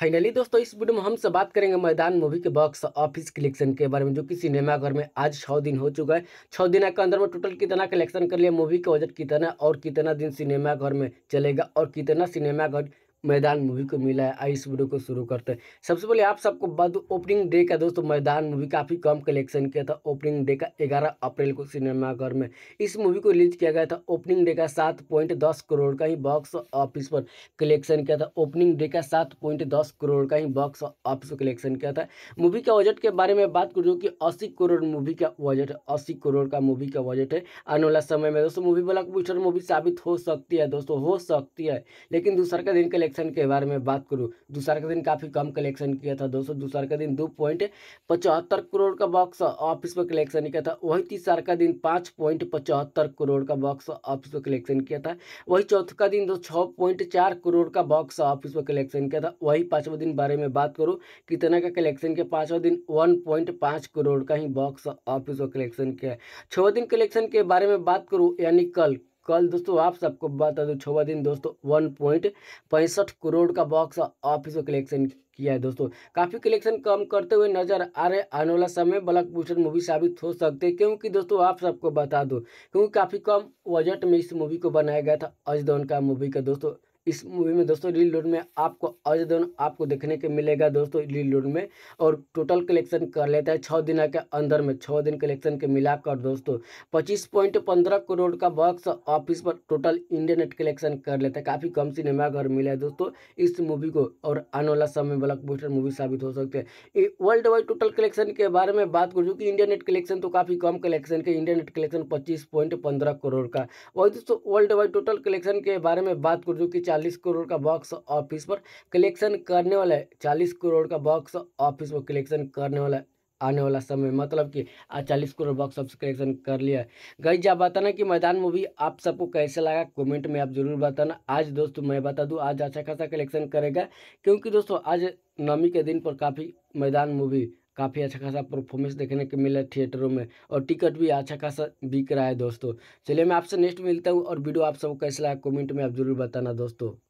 finally दोस्तों इस video में हम सब बात करेंगे मैदान मूवी के बॉक्स ऑफिस कलेक्शन के बारे में जो कि सिनेमाघर में आज छः दिन हो चुका है छः दिन के अंदर में टोटल कितना कलेक्शन कर लिया मूवी का बजट कितना और कितना दिन सिनेमाघर में चलेगा और कितना सिनेमाघर मैदान मूवी को मिला है आई इस वीडियो को शुरू करते हैं सबसे पहले आप सबको बाद ओपनिंग डे का दोस्तों मैदान मूवी काफ़ी कम कलेक्शन किया था ओपनिंग डे का 11 अप्रैल को सिनेमाघर में इस मूवी को रिलीज किया गया था ओपनिंग डे का सात पॉइंट दस करोड़ का ही बॉक्स ऑफिस पर कलेक्शन किया था ओपनिंग डे का सात पॉइंट दस करोड़ का ही बॉक्स ऑफिस कलेक्शन किया था मूवी के बजट के बारे में बात करूँ कि अस्सी करोड़ मूवी का बजट है अस्सी करोड़ का मूवी का बजट है आने वाला समय में दोस्तों मूवी ब्लॉक मूवी साबित हो सकती है दोस्तों हो सकती है लेकिन दूसरा का दिन कलेक्शन कलेक्शन के बारे में बात करूँ दूसरा का दिन काफ़ी कम कलेक्शन किया था दोस्तों दूसरा का दिन दो पॉइंट पचहत्तर करोड़ का बॉक्स ऑफिस पर कलेक्शन किया था वही तीसरा का दिन पाँच पॉइंट पचहत्तर करोड़ का बॉक्स ऑफिस पर कलेक्शन किया था वही चौथा का दिन दो छः पॉइंट चार करोड़ का बॉक्स ऑफिस पर कलेक्शन किया था वही पाँचवा दिन बारे में बात करूँ कितना का कलेक्शन किया पाँचवा दिन वन पॉइंट पाँच करोड़ का ही बॉक्स ऑफिस पर कलेक्शन किया छवा दिन कलेक्शन के बारे में बात करूँ यानी कल कल दोस्तों आप सबको बता दूँ छवा दिन दोस्तों वन पॉइंट पैंसठ करोड़ का बॉक्स ऑफिस को कलेक्शन किया है दोस्तों काफ़ी कलेक्शन कम करते हुए नजर आ रहे आने वाला समय बूस्टर मूवी साबित हो सकते हैं क्योंकि दोस्तों आप सबको बता दूँ क्योंकि काफ़ी कम बजट में इस मूवी को बनाया गया था अजदौन का मूवी का दोस्तों इस मूवी में दोस्तों रील लोड में आपको अजय देवगन आपको देखने के मिलेगा दोस्तों रील लोड में और टोटल कलेक्शन कर लेता है छः दिन के अंदर में छः दिन कलेक्शन के मिलाकर दोस्तों पच्चीस पॉइंट पंद्रह करोड़ का बॉक्स ऑफिस पर टोटल इंडियन नेट कलेक्शन कर लेता है काफ़ी कम सिनेमाघर मिला है दोस्तों इस मूवी को और आने वाला समय ब्लॉकबस्टर मूवी साबित हो सकते हैं वर्ल्ड वाइड टोटल कलेक्शन के बारे में बात करूँ चूँकि इंडियन नेट कलेक्शन तो काफ़ी कम कलेक्शन के इंडियन नेट कलेक्शन पच्चीस पॉइंट पंद्रह करोड़ का वही दोस्तों वर्ल्ड वाइड टोटल कलेक्शन के बारे में बात करूँ चूँकि 40 करोड़ का बॉक्स ऑफिस पर कलेक्शन करने वाला है 40 करोड़ का बॉक्स ऑफिस पर कलेक्शन करने वाला आने वाला समय मतलब कि आज चालीस करोड़ बॉक्स ऑफिस कलेक्शन कर लिया है गई आप बताना कि मैदान मूवी आप सबको कैसे लगा कमेंट में आप जरूर बताना आज दोस्तों मैं बता दूं आज अच्छा खासा कलेक्शन करेगा क्योंकि दोस्तों आज नवमी के दिन पर काफ़ी मैदान मूवी काफ़ी अच्छा खासा परफॉर्मेंस देखने को मिला थिएटरों में और टिकट भी अच्छा खासा बिक रहा है दोस्तों चलिए मैं आपसे नेक्स्ट मिलता हूँ और वीडियो आप सबको कैसा लगा कमेंट में आप जरूर बताना दोस्तों